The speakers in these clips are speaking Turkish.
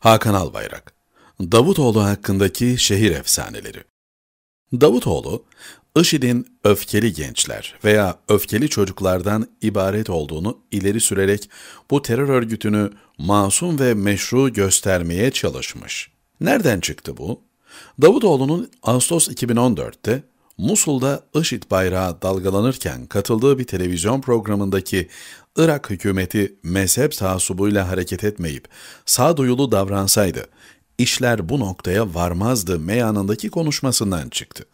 Hakan Albayrak Davutoğlu hakkındaki şehir efsaneleri Davutoğlu, IŞİD'in öfkeli gençler veya öfkeli çocuklardan ibaret olduğunu ileri sürerek bu terör örgütünü masum ve meşru göstermeye çalışmış. Nereden çıktı bu? Davutoğlu'nun Ağustos 2014'te Musul'da IŞİD bayrağı dalgalanırken katıldığı bir televizyon programındaki Irak hükümeti mezhep tasubuyla hareket etmeyip sağduyulu davransaydı, işler bu noktaya varmazdı meyanındaki konuşmasından çıktı.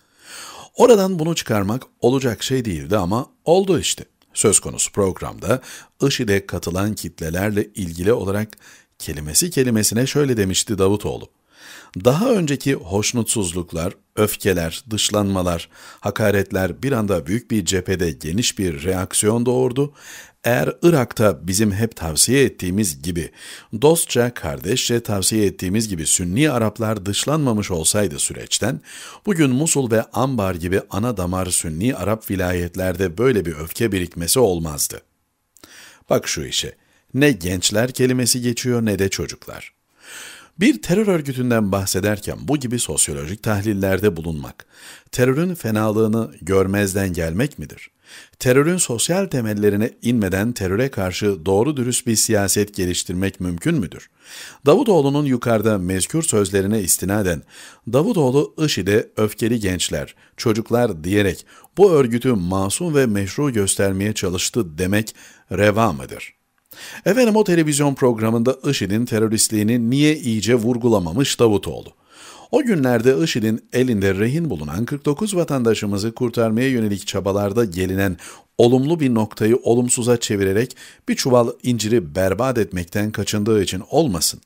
Oradan bunu çıkarmak olacak şey değildi ama oldu işte. Söz konusu programda IŞİD'e katılan kitlelerle ilgili olarak kelimesi kelimesine şöyle demişti Davutoğlu. Daha önceki hoşnutsuzluklar, öfkeler, dışlanmalar, hakaretler bir anda büyük bir cephede geniş bir reaksiyon doğurdu. Eğer Irak'ta bizim hep tavsiye ettiğimiz gibi, dostça, kardeşçe tavsiye ettiğimiz gibi Sünni Araplar dışlanmamış olsaydı süreçten, bugün Musul ve Ambar gibi ana damar Sünni Arap vilayetlerde böyle bir öfke birikmesi olmazdı. Bak şu işe, ne gençler kelimesi geçiyor ne de çocuklar. Bir terör örgütünden bahsederken bu gibi sosyolojik tahlillerde bulunmak, terörün fenalığını görmezden gelmek midir? Terörün sosyal temellerine inmeden teröre karşı doğru dürüst bir siyaset geliştirmek mümkün müdür? Davutoğlu'nun yukarıda mezkür sözlerine istinaden Davutoğlu IŞİD'e öfkeli gençler, çocuklar diyerek bu örgütü masum ve meşru göstermeye çalıştı demek reva mıdır? Efendim o televizyon programında IŞİD'in teröristliğini niye iyice vurgulamamış Davutoğlu? O günlerde IŞİD'in elinde rehin bulunan 49 vatandaşımızı kurtarmaya yönelik çabalarda gelinen olumlu bir noktayı olumsuza çevirerek bir çuval inciri berbat etmekten kaçındığı için olmasın.''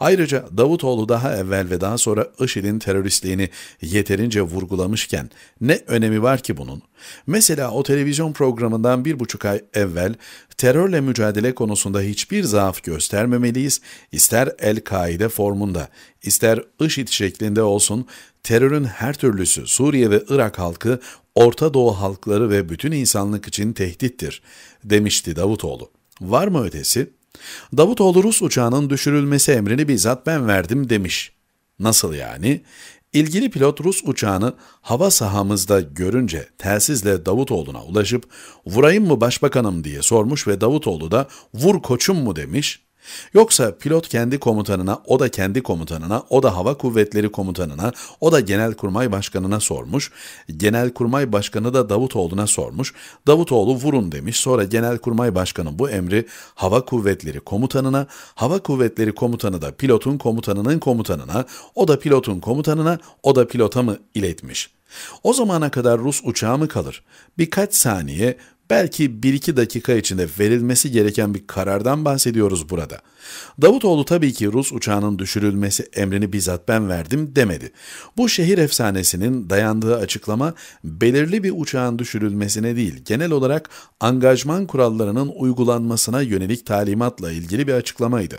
Ayrıca Davutoğlu daha evvel ve daha sonra IŞİD'in teröristliğini yeterince vurgulamışken ne önemi var ki bunun? Mesela o televizyon programından bir buçuk ay evvel terörle mücadele konusunda hiçbir zaaf göstermemeliyiz, ister El-Kaide formunda, ister IŞİD şeklinde olsun, terörün her türlüsü Suriye ve Irak halkı, Orta Doğu halkları ve bütün insanlık için tehdittir, demişti Davutoğlu. Var mı ötesi? Davutoğlu Rus uçağının düşürülmesi emrini bizzat ben verdim demiş. Nasıl yani? İlgili pilot Rus uçağını hava sahamızda görünce telsizle Davutoğlu'na ulaşıp vurayım mı başbakanım diye sormuş ve Davutoğlu da vur koçum mu demiş. Yoksa pilot kendi komutanına, o da kendi komutanına, o da hava kuvvetleri komutanına, o da genelkurmay başkanına sormuş. Genelkurmay başkanı da Davutoğlu'na sormuş. Davutoğlu vurun demiş. Sonra genelkurmay başkanı bu emri hava kuvvetleri komutanına, hava kuvvetleri komutanı da pilotun komutanının komutanına, o da pilotun komutanına, o da pilota mı iletmiş.'' O zamana kadar Rus uçağı mı kalır? Birkaç saniye Belki 1-2 dakika içinde verilmesi gereken bir karardan bahsediyoruz burada. Davutoğlu tabii ki Rus uçağının düşürülmesi emrini bizzat ben verdim demedi. Bu şehir efsanesinin dayandığı açıklama belirli bir uçağın düşürülmesine değil, genel olarak angajman kurallarının uygulanmasına yönelik talimatla ilgili bir açıklamaydı.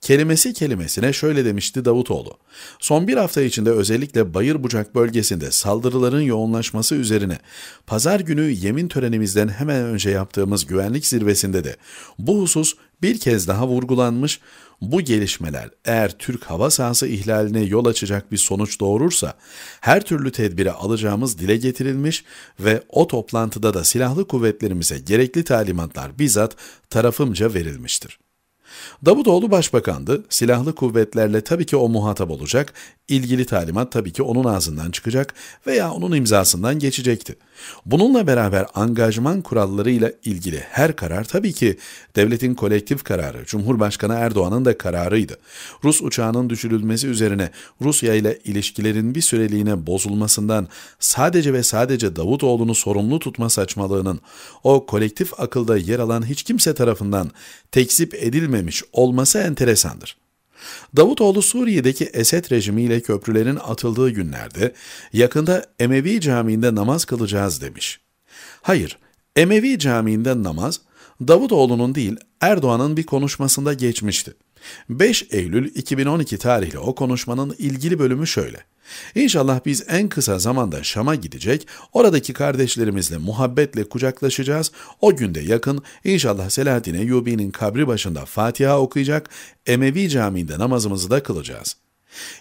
Kelimesi kelimesine şöyle demişti Davutoğlu. Son bir hafta içinde özellikle Bayır Bucak bölgesinde saldırıların yoğunlaşması üzerine pazar günü yemin törenimizden hemen önce yaptığımız güvenlik zirvesinde de bu husus bir kez daha vurgulanmış, bu gelişmeler eğer Türk hava sahası ihlaline yol açacak bir sonuç doğurursa her türlü tedbiri alacağımız dile getirilmiş ve o toplantıda da silahlı kuvvetlerimize gerekli talimatlar bizzat tarafımca verilmiştir. Davutoğlu başbakandı, silahlı kuvvetlerle tabii ki o muhatap olacak, ilgili talimat tabii ki onun ağzından çıkacak veya onun imzasından geçecekti. Bununla beraber angajman kurallarıyla ilgili her karar tabii ki devletin kolektif kararı, Cumhurbaşkanı Erdoğan'ın da kararıydı. Rus uçağının düşürülmesi üzerine Rusya ile ilişkilerin bir süreliğine bozulmasından sadece ve sadece Davutoğlu'nu sorumlu tutma saçmalığının o kolektif akılda yer alan hiç kimse tarafından tekzip edilmediği edilmemiş olması enteresandır. Davutoğlu Suriye'deki Esed rejimiyle köprülerin atıldığı günlerde yakında Emevi Camii'nde namaz kılacağız demiş. Hayır, Emevi Camii'nde namaz Davutoğlu'nun değil Erdoğan'ın bir konuşmasında geçmişti. 5 Eylül 2012 tarihli o konuşmanın ilgili bölümü şöyle. İnşallah biz en kısa zamanda Şam'a gidecek, oradaki kardeşlerimizle muhabbetle kucaklaşacağız. O günde yakın inşallah Selahattin Eyyubi'nin kabri başında Fatiha okuyacak, Emevi Camii'nde namazımızı da kılacağız.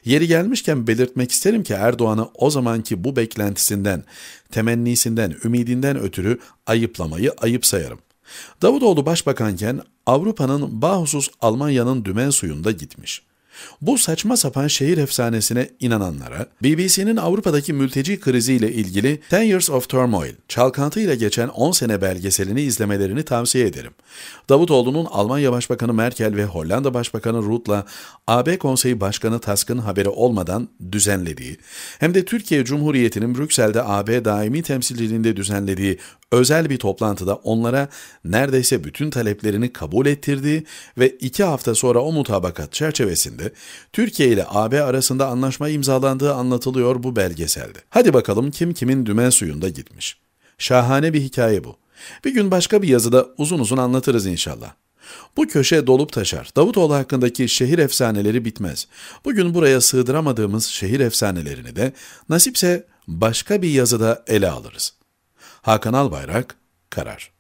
Yeri gelmişken belirtmek isterim ki Erdoğan'ı o zamanki bu beklentisinden, temennisinden, ümidinden ötürü ayıplamayı ayıp sayarım. Davutoğlu başbakanken Avrupa'nın bahusuz Almanya'nın dümen suyunda gitmiş. Bu saçma sapan şehir efsanesine inananlara BBC'nin Avrupa'daki mülteci kriziyle ilgili Ten Years of Turmoil, çalkantıyla geçen 10 sene belgeselini izlemelerini tavsiye ederim. Davutoğlu'nun Almanya Başbakanı Merkel ve Hollanda Başbakanı Ruth'la AB Konseyi Başkanı Task'ın haberi olmadan düzenlediği, hem de Türkiye Cumhuriyeti'nin Brüksel'de AB daimi temsilciliğinde düzenlediği özel bir toplantıda onlara neredeyse bütün taleplerini kabul ettirdi ve iki hafta sonra o mutabakat çerçevesinde Türkiye ile AB arasında anlaşma imzalandığı anlatılıyor bu belgeselde. Hadi bakalım kim kimin dümen suyunda gitmiş. Şahane bir hikaye bu. Bir gün başka bir yazıda uzun uzun anlatırız inşallah. Bu köşe dolup taşar. Davutoğlu hakkındaki şehir efsaneleri bitmez. Bugün buraya sığdıramadığımız şehir efsanelerini de nasipse başka bir yazıda ele alırız. Hakan Albayrak, Karar